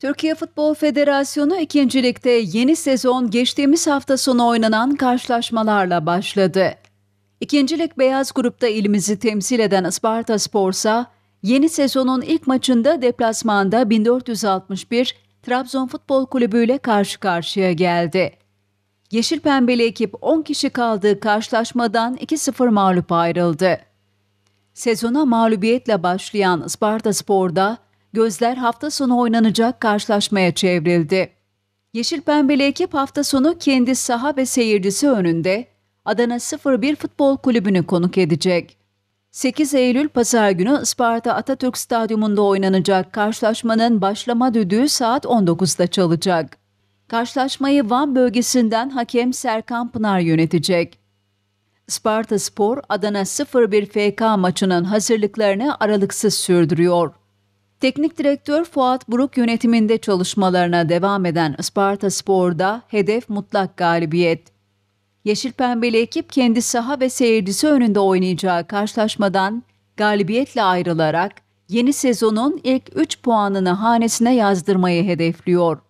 Türkiye Futbol Federasyonu ikincilikte yeni sezon geçtiğimiz hafta sonu oynanan karşılaşmalarla başladı. İkincilik beyaz grupta ilimizi temsil eden Isparta Spor'sa yeni sezonun ilk maçında deplasmanda 1461 Trabzon Futbol Kulübü ile karşı karşıya geldi. Yeşil Pembeli ekip 10 kişi kaldığı karşılaşmadan 2-0 mağlup ayrıldı. Sezona mağlubiyetle başlayan Isparta Spor'da Gözler hafta sonu oynanacak karşılaşmaya çevrildi. Yeşil Pembeli ekip hafta sonu kendi saha ve seyircisi önünde Adana 01 Futbol Kulübü'nü konuk edecek. 8 Eylül Pazar günü Isparta Atatürk Stadyumunda oynanacak karşılaşmanın başlama düdüğü saat 19'da çalacak. Karşılaşmayı Van bölgesinden hakem Serkan Pınar yönetecek. Sparta Spor, Adana 01 FK maçının hazırlıklarını aralıksız sürdürüyor. Teknik direktör Fuat Buruk yönetiminde çalışmalarına devam eden Isparta Spor'da hedef mutlak galibiyet. Yeşil Pembeli ekip kendi saha ve seyircisi önünde oynayacağı karşılaşmadan galibiyetle ayrılarak yeni sezonun ilk 3 puanını hanesine yazdırmayı hedefliyor.